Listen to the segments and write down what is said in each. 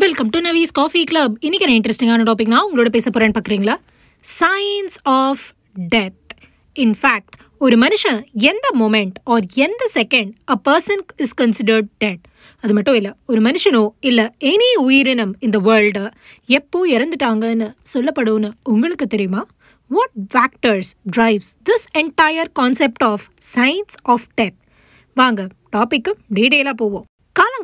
Welcome to நவீஸ் coffee club இன்றைக்கி நான் இன்ட்ரெஸ்டிங்கான நான் உங்களோட பேச போகிறேன்னு பார்க்குறீங்களா சயின்ஸ் ஆஃப் டெத் இன்ஃபேக்ட் ஒரு மனுஷன் எந்த மொமெண்ட் ஆர் எந்த second a person is considered dead அது மட்டும் இல்லை ஒரு மனுஷனோ இல்லை எனி உயிரினம் இந்த வேர்ல்டு எப்போ இறந்துட்டாங்கன்னு சொல்லப்படும்னு உங்களுக்கு தெரியுமா what factors drives this entire concept of science of death வாங்க டாப்பிக்கு டீடெயிலாக போவோம்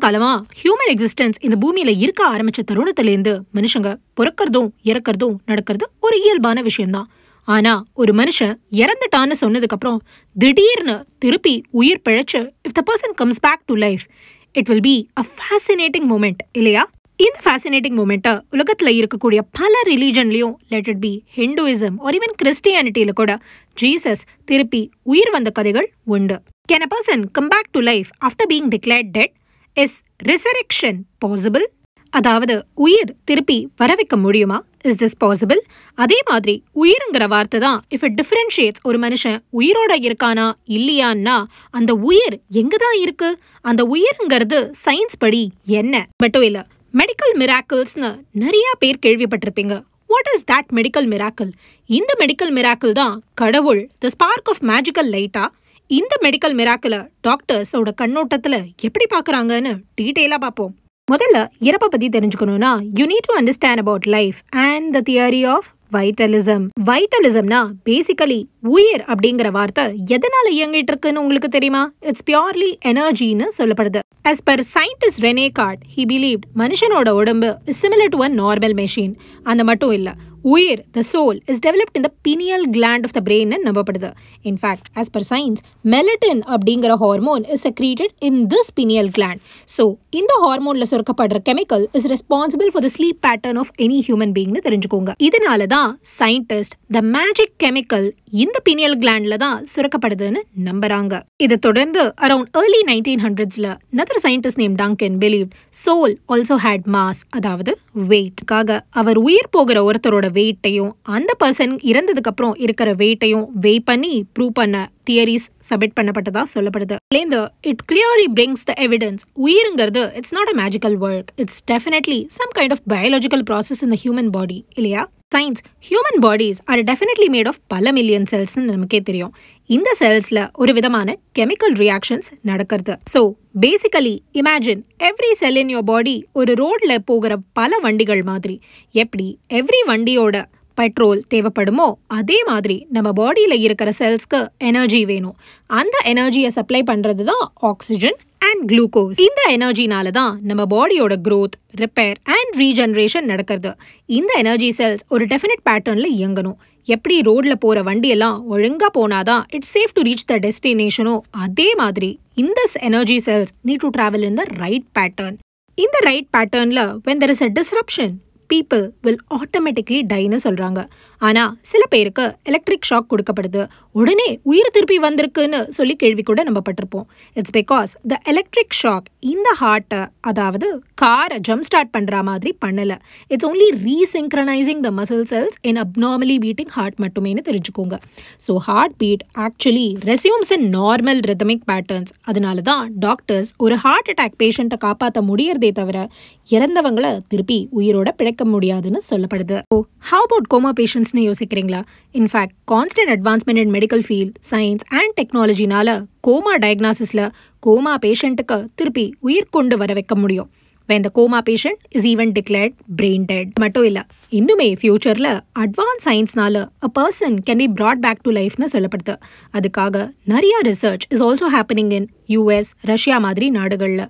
காலமா ஹியூமன் எக்ஸிஸ்டன்ஸ் இந்த பூமியில இருக்க ஆரம்பித்த இருந்து மனுஷங்க பிறக்கிறதும் இறக்கிறதும் நடக்கிறது ஒரு இயல்பான விஷயம்தான் ஆனா ஒரு மனுஷன் இறந்துட்டான்னு சொன்னதுக்கு அப்புறம் திடீர்னு திருப்பி உயிர் பிழைச்சு if the person comes back to life it will be a fascinating moment இல்லையா இந்த ஃபேசினேட்டிங் மூமெண்ட்டை உலகத்தில் இருக்கக்கூடிய பல ரிலீஜன்லையும் லெட் இட் பி ஹிந்துவிசம் ஒரு ஈவன் கிறிஸ்டியானிட்டியில கூட ஜீசஸ் திருப்பி உயிர் வந்த கதைகள் உண்டு can a person come back to life after being declared dead is resurrection possible அதாவது உயிர் திருப்பி வர வைக்க முடியுமா இஸ் திஸ் பாசிபிள் அதே மாதிரி உயிருங்கிற வார்த்தை தான் இஃப் இட் டிஃப்ரென்ஷியேட்ஸ் ஒரு மனுஷன் உயிரோட இருக்கானா இல்லையான்னா அந்த உயிர் எங்க தான் இருக்கு அந்த உயிருங்கிறது சயின்ஸ் படி என்ன மட்டும் இல்ல மெடிக்கல் மிராக்கிள்ஸ்னு நிறைய பேர் கேள்விப்பட்டிருப்பீங்க what is that medical miracle இந்த மெடிக்கல் மிராக்கிள் தான் கடவுள் த ஸ்பார்க் ஆஃப் மேஜிக்கல் லைட்டா இந்த மெடிக்கல் மிராக்கில் டாக்டர்ஸோட கண்ணோட்டத்தில் எப்படி பார்க்குறாங்கன்னு டீட்டெயிலாக பார்ப்போம் முதல்ல இறப்பை பற்றி தெரிஞ்சுக்கணும்னா you need to understand about life and the theory of vitalism வைட்டலிசம்னா பேசிக்கலி உயிர் அப்படிங்கிற வார்த்தை எதனால இயங்கிட்டு இருக்குன்னு உங்களுக்கு தெரியுமா இட்ஸ் பியூர்லி எனர்ஜின்னு சொல்லப்படுது as per scientist Rene Descartes he believe மனுஷனோட உடம்பு similar to a normal machine அந்த மட்டும் இல்லை உயிர் the soul is developed in the pineal gland of the brain நம்பப்படுது in fact as per science melatonin அப்படிங்கிற hormone is accreted in this pineal gland so இந்த ஹார்மோனில் சுரக்கப்படுற chemical is responsible for the sleep pattern of any human பீங்னு தெரிஞ்சுக்கோங்க இதனால தான் scientist the magic chemical இந்த பினியல் கிளாண்டில் தான் சுரக்கப்படுதுன்னு நம்புறாங்க இதை தொடர்ந்து அரௌண்ட் ஏர்லி நைன்டீன் ஹண்ட்ரட்ஸில் another scientist name Duncan believe soul also had mass அதாவது வெயிட்காக அவர் உயிர் போகிற ஒருத்தரோட வெயிட்டையும் அந்த பர்சன் இறந்ததுக்கப்புறம் இருக்கிற வெயிட்டையும் வெய் பண்ணி ப்ரூவ் பண்ண தியரிஸ் சப்மிட் பண்ணப்பட்டதாக சொல்லப்படுது it clearly brings the evidence உயிருங்கிறது it's not a magical work it's definitely some kind of biological process இந்த ஹியூமன் பாடி இல்லையா science human bodies are definitely made of பல மில்லியன் செல்ஸ்னு நமக்கே தெரியும் இந்த செல்ஸில் ஒரு விதமான கெமிக்கல் ரியாக்ஷன்ஸ் நடக்கிறது so basically imagine every cell in your body ஒரு ரோட்ல போகிற பல வண்டிகள் மாதிரி எப்படி எவ்ரி வண்டியோட பெட்ரோல் தேவைப்படுமோ அதே மாதிரி நம்ம பாடியில் இருக்கிற செல்ஸ்க்கு எனர்ஜி வேணும் அந்த எனர்ஜியை சப்ளை பண்ணுறது தான் ஆக்சிஜன் அண்ட் குளுக்கோஸ் இந்த எனர்ஜினால தான் நம்ம பாடியோட க்ரோத் ரிப்பேர் அண்ட் ரீஜென்ரேஷன் நடக்கிறது இந்த எனர்ஜி செல்ஸ் ஒரு டெஃபினட் பேட்டர்னில் இயங்கணும் எப்படி ரோடில் போகிற வண்டியெல்லாம் ஒழுங்காக போனாதான் it's safe to reach the டெஸ்டினேஷனோ அதே மாதிரி இந்த energy cells need to travel in the right pattern இந்த ரைட் பேட்டர்னில் when there is a disruption people will automatically டைன்னு சொல்கிறாங்க ஆனால் சில பேருக்கு எலக்ட்ரிக் ஷாக் கொடுக்கப்படுது உடனே உயிர் திருப்பி வந்திருக்குன்னு சொல்லி கேள்வி கூட நம்ம பட்டிருப்போம் it's because the electric shock இந்த ஹார்ட்டை அதாவது காரை ஜம்ப் ஸ்டார்ட் பண்ணுற மாதிரி பண்ணலை it's only resynchronising the muscle cells in normally beating heart மட்டுமே தெரிஞ்சுக்கோங்க so heart beat actually resumes in normal rhythmic patterns அதனால தான் டாக்டர்ஸ் ஒரு ஹார்ட் அட்டாக் பேஷண்ட்டை காப்பாற்ற முடியறதே தவிர இறந்தவங்களை திருப்பி உயிரோட பிழைக்க முடியாதுன்னு சொல்லப்படுது ஓ ஹவு அபவுட் கோமா பேஷன்ஸ்னு யோசிக்கிறீங்களா in fact constant advancement in medical field science and டெக்னாலஜினால கோமா டயக்னாசிஸில் கோமா பேஷண்ட்டுக்கு திருப்பி உயிர் கொண்டு வர வைக்க முடியும் when the coma patient is even declared brain dead மட்டும் இல்லை இன்னுமே ஃபியூச்சரில் அட்வான்ஸ் சயின்ஸ்னால a person can be brought back to லைஃப்னு சொல்லப்படுது அதுக்காக நிறைய research is also happening in US Russia மாதிரி நாடுகளில்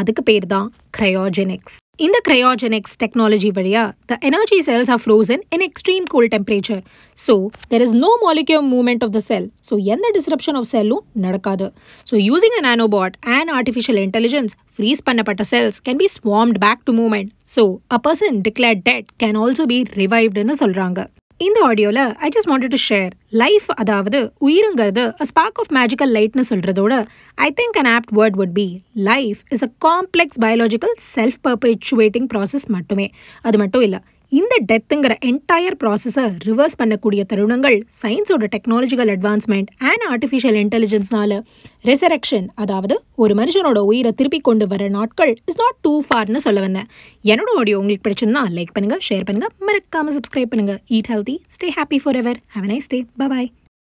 அதுக்கு பேர் தான் க்ரையோஜெனிக்ஸ் இந்த cryogenics technology varia, the energy cells are frozen in extreme cold temperature. So, there is no molecular movement of the cell. So, எந்த disruption of cell நடக்காது. So, using a nanobot and artificial intelligence, freeze பண்ணப்பட்ட cells can be swarmed back to movement. So, a person declared dead can also be revived என்று சொல்கிறாங்க இந்த ஆடியோவில் I just wanted to share life அதாவது உயிருங்கிறது a spark of magical லைட்னு சொல்கிறதோட I think an apt word would be life is a complex biological self perpetuating process மட்டுமே அது மட்டும் இல்லை இந்த டெத்துங்கிற என்டையர் ப்ராசஸை ரிவர்ஸ் பண்ணக்கூடிய தருணங்கள் சயின்ஸோட டெக்னாலஜிக்கல் அட்வான்ஸ்மெண்ட் அண்ட் ஆர்டிஃபிஷியல் இன்டெலிஜென்ஸ்னால ரெசரெக்ஷன் அதாவது ஒரு மனுஷனோட உயிரை திருப்பி கொண்டு வர நாட்கள் இஸ் நாட் டூ ஃபார்னு சொல்ல வந்தேன் என்னோட ஆடியோ உங்களுக்கு பிடிச்சிருந்தா லைக் பண்ணுங்கள் ஷேர் பண்ணுங்கள் மறக்காமல் சப்ஸ்கிரைப் பண்ணுங்கள் eat healthy stay happy forever a nice day bye